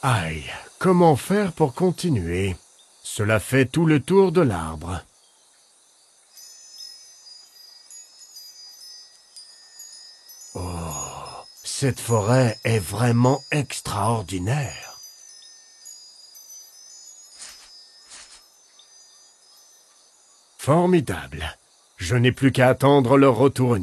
Aïe, comment faire pour continuer Cela fait tout le tour de l'arbre. Oh, cette forêt est vraiment extraordinaire. Formidable. Je n'ai plus qu'à attendre leur retour